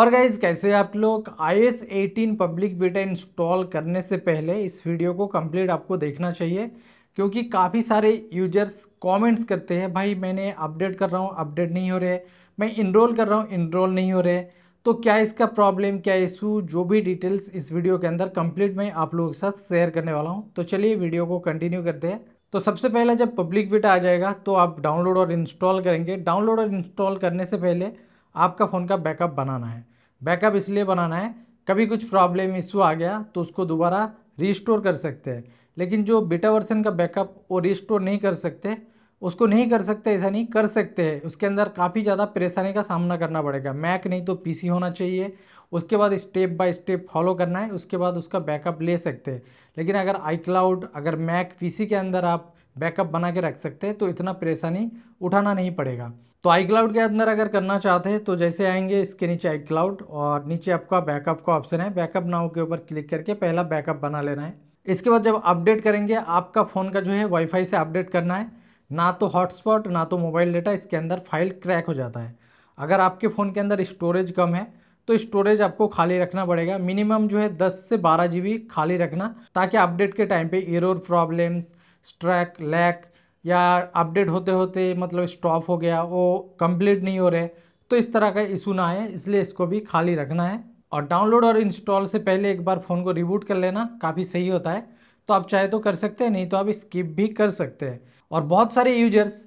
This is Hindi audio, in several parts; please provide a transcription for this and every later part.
और गाइज कैसे आप लोग iOS eighteen public beta install करने से पहले इस वीडियो को कंप्लीट आपको देखना चाहिए क्योंकि काफ़ी सारे यूजर्स कमेंट्स करते हैं भाई मैंने अपडेट कर रहा हूँ अपडेट नहीं हो रहे मैं इनरोल कर रहा हूँ इनरोल नहीं हो रहे तो क्या इसका प्रॉब्लम क्या इशू जो भी डिटेल्स इस वीडियो के अंदर कंप्लीट मैं आप लोगों के साथ शेयर करने वाला हूँ तो चलिए वीडियो को कंटिन्यू करते हैं तो सबसे पहले जब पब्लिक बीटा आ जाएगा तो आप डाउनलोड और इंस्टॉल करेंगे डाउनलोड और इंस्टॉल करने से पहले आपका फ़ोन का बैकअप बनाना है बैकअप इसलिए बनाना है कभी कुछ प्रॉब्लम इशू आ गया तो उसको दोबारा रिस्टोर कर सकते हैं लेकिन जो बेटा वर्सन का बैकअप वो रिस्टोर नहीं कर सकते उसको नहीं कर सकते ऐसा नहीं कर सकते हैं उसके अंदर काफ़ी ज़्यादा परेशानी का सामना करना पड़ेगा मैक नहीं तो पीसी होना चाहिए उसके बाद स्टेप बाय स्टेप फॉलो करना है उसके बाद उसका बैकअप ले सकते हैं लेकिन अगर आई क्लाउड अगर मैक पीसी के अंदर आप बैकअप बना के रख सकते हैं तो इतना परेशानी उठाना नहीं पड़ेगा तो आई क्लाउड के अंदर अगर करना चाहते हैं तो जैसे आएंगे इसके नीचे आई क्लाउड और नीचे आपका बैकअप का ऑप्शन है बैकअप नाउ के ऊपर क्लिक करके पहला बैकअप बना लेना है इसके बाद जब अपडेट करेंगे आपका फ़ोन का जो है वाईफाई से अपडेट करना है ना तो हॉटस्पॉट ना तो मोबाइल डेटा इसके अंदर फाइल क्रैक हो जाता है अगर आपके फ़ोन के अंदर स्टोरेज कम है तो स्टोरेज आपको खाली रखना पड़ेगा मिनिमम जो है 10 से 12 जीबी खाली रखना ताकि अपडेट के टाइम पे एरर प्रॉब्लम्स स्ट्रैक लैक या अपडेट होते होते मतलब स्टॉप हो गया वो कंप्लीट नहीं हो रहे तो इस तरह का इशू ना आए इसलिए इसको भी खाली रखना है और डाउनलोड और इंस्टॉल से पहले एक बार फ़ोन को रिबूट कर लेना काफ़ी सही होता है तो आप चाहे तो कर सकते हैं नहीं तो आप स्किप भी कर सकते हैं और बहुत सारे यूजर्स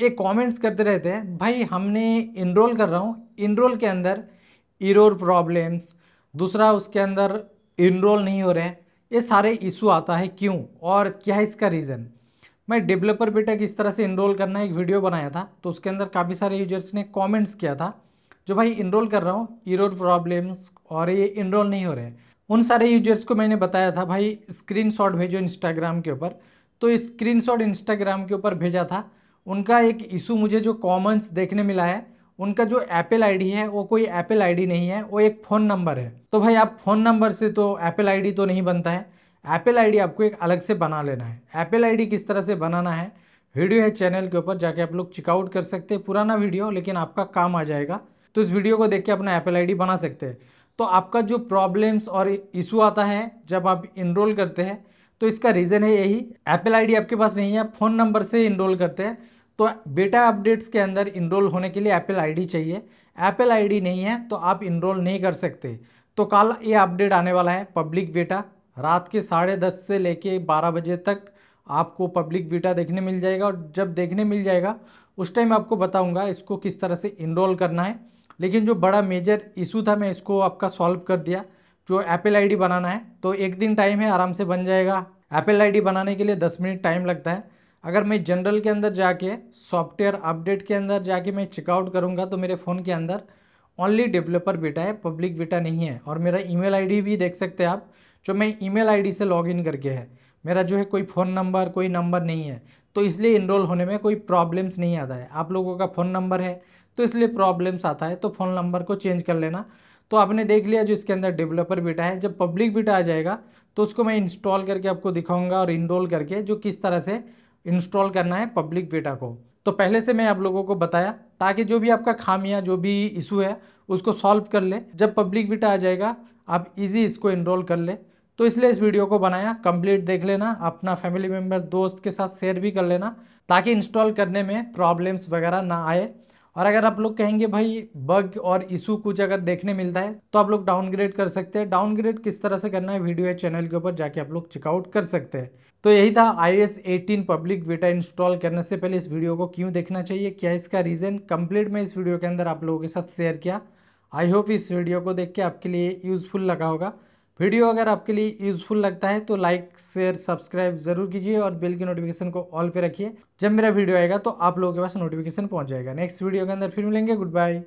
ये कमेंट्स करते रहते हैं भाई हमने इनरोल कर रहा हूँ इनरोल के अंदर इरोर प्रॉब्लम्स दूसरा उसके अंदर इनरोल नहीं हो रहे ये सारे इशू आता है क्यों और क्या है इसका रीज़न मैं डेवलपर बेटा किस तरह से इनरोल करना एक वीडियो बनाया था तो उसके अंदर काफ़ी सारे यूजर्स ने कमेंट्स किया था जो भाई इनरोल कर रहा हूँ इरोर प्रॉब्लम्स और ये इनरोल नहीं हो रहे हैं उन सारे यूजर्स को मैंने बताया था भाई स्क्रीन भेजो इंस्टाग्राम के ऊपर तो स्क्रीन इंस्टाग्राम के ऊपर भेजा था उनका एक इशू मुझे जो कॉमेंट्स देखने मिला है उनका जो एप्पल आईडी है वो कोई एप्पल आईडी नहीं है वो एक फ़ोन नंबर है तो भाई आप फ़ोन नंबर से तो एप्पल आईडी तो नहीं बनता है एप्पल आईडी आपको एक अलग से बना लेना है एप्पल आईडी किस तरह से बनाना है वीडियो है चैनल के ऊपर जाके आप लोग चेकआउट कर सकते हैं पुराना वीडियो लेकिन आपका काम आ जाएगा तो इस वीडियो को देख के अपना एप्पल आईडी बना सकते हैं तो आपका जो प्रॉब्लम्स और इशू आता है जब आप इनरोल करते हैं तो इसका रीज़न है यही एप्पल आईडी आपके पास नहीं है आप फ़ोन नंबर से इनरोल करते हैं तो बेटा अपडेट्स के अंदर इनरोल होने के लिए एप्पल आईडी चाहिए एप्पल आईडी नहीं है तो आप इनरोल नहीं कर सकते तो कल ये अपडेट आने वाला है पब्लिक बेटा रात के साढ़े दस से लेके बारह बजे तक आपको पब्लिक वीटा देखने मिल जाएगा और जब देखने मिल जाएगा उस टाइम आपको बताऊंगा इसको किस तरह से इनरोल करना है लेकिन जो बड़ा मेजर इशू था मैं इसको आपका सॉल्व कर दिया जो एप्पल आईडी बनाना है तो एक दिन टाइम है आराम से बन जाएगा एप्पल आईडी बनाने के लिए दस मिनट टाइम लगता है अगर मैं जनरल के अंदर जाके सॉफ्टवेयर अपडेट के अंदर जाके मैं चेकआउट करूँगा तो मेरे फ़ोन के अंदर ओनली डेवलपर बेटा है पब्लिक बेटा नहीं है और मेरा ईमेल आईडी भी देख सकते हैं आप जो मैं ईमेल आईडी से लॉगिन करके है मेरा जो है कोई फ़ोन नंबर कोई नंबर नहीं है तो इसलिए इनरोल होने में कोई प्रॉब्लम्स नहीं आता है आप लोगों का फ़ोन नंबर है तो इसलिए प्रॉब्लम्स आता है तो फ़ोन नंबर को चेंज कर लेना तो आपने देख लिया जो इसके अंदर डेवलपर बीटा है जब पब्लिक बीटा आ जाएगा तो उसको मैं इंस्टॉल करके आपको दिखाऊंगा और इनरोल करके जो किस तरह से इंस्टॉल करना है पब्लिक बीटा को तो पहले से मैं आप लोगों को बताया ताकि जो भी आपका खामियां जो भी इशू है उसको सॉल्व कर ले जब पब्लिक बीटा आ जाएगा आप इजी इसको इनरोल कर ले तो इसलिए इस वीडियो को बनाया कंप्लीट देख लेना अपना फैमिली मेम्बर दोस्त के साथ शेयर भी कर लेना ताकि इंस्टॉल करने में प्रॉब्लम्स वगैरह ना आए और अगर आप लोग कहेंगे भाई बग और इशू कुछ अगर देखने मिलता है तो आप लोग डाउनग्रेड कर सकते हैं डाउनग्रेड किस तरह से करना है वीडियो है चैनल के ऊपर जाके आप लोग चेकआउट कर सकते हैं तो यही था iOS eighteen public beta install करने से पहले इस वीडियो को क्यों देखना चाहिए क्या इसका रीज़न कम्प्लीट मैं इस वीडियो के अंदर आप लोगों के साथ शेयर किया आई होप इस वीडियो को देख के आपके लिए यूज़फुल लगा होगा वीडियो अगर आपके लिए यूजफुल लगता है तो लाइक शेयर सब्सक्राइब जरूर कीजिए और बेल की नोटिफिकेशन को ऑल पे रखिए जब मेरा वीडियो आएगा तो आप लोगों के पास नोटिफिकेशन पहुंच जाएगा नेक्स्ट वीडियो के अंदर फिर मिलेंगे गुड बाय